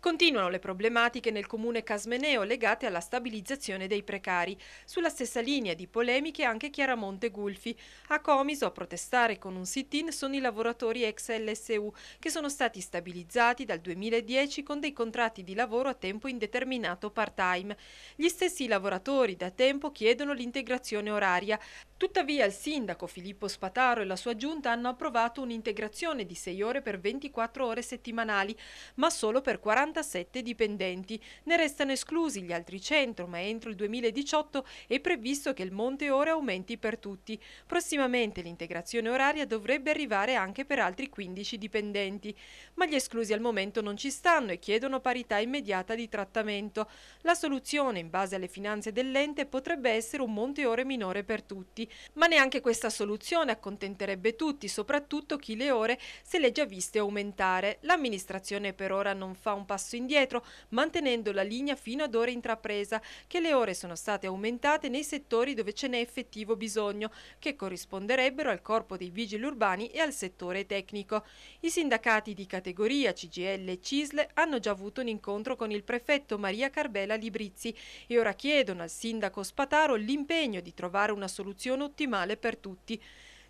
Continuano le problematiche nel comune Casmeneo legate alla stabilizzazione dei precari. Sulla stessa linea di polemiche anche Chiaramonte Gulfi. A Comiso a protestare con un sit-in sono i lavoratori ex LSU che sono stati stabilizzati dal 2010 con dei contratti di lavoro a tempo indeterminato part-time. Gli stessi lavoratori da tempo chiedono l'integrazione oraria. Tuttavia il sindaco Filippo Spataro e la sua giunta hanno approvato un'integrazione di 6 ore per 24 ore settimanali, ma solo per 40 47 dipendenti. Ne restano esclusi gli altri 100, ma entro il 2018 è previsto che il monte ore aumenti per tutti. Prossimamente l'integrazione oraria dovrebbe arrivare anche per altri 15 dipendenti. Ma gli esclusi al momento non ci stanno e chiedono parità immediata di trattamento. La soluzione, in base alle finanze dell'ente, potrebbe essere un monte ore minore per tutti. Ma neanche questa soluzione accontenterebbe tutti, soprattutto chi le ore se le già viste aumentare. L'amministrazione per ora non fa un passo passo indietro, mantenendo la linea fino ad ora intrapresa, che le ore sono state aumentate nei settori dove ce n'è effettivo bisogno, che corrisponderebbero al corpo dei vigili urbani e al settore tecnico. I sindacati di categoria CGL e CISL hanno già avuto un incontro con il prefetto Maria Carbela Librizzi e ora chiedono al sindaco Spataro l'impegno di trovare una soluzione ottimale per tutti.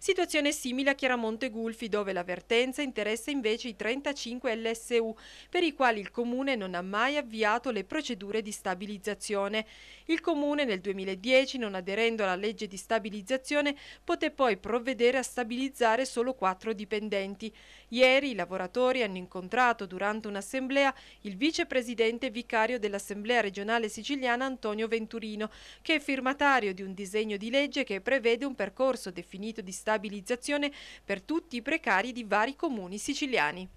Situazione simile a Chiaramonte Gulfi dove l'avvertenza interessa invece i 35 LSU per i quali il Comune non ha mai avviato le procedure di stabilizzazione. Il Comune nel 2010 non aderendo alla legge di stabilizzazione poté poi provvedere a stabilizzare solo quattro dipendenti. Ieri i lavoratori hanno incontrato durante un'assemblea il vicepresidente vicario dell'Assemblea regionale siciliana Antonio Venturino che è firmatario di un disegno di legge che prevede un percorso definito di stabilizzazione stabilizzazione per tutti i precari di vari comuni siciliani.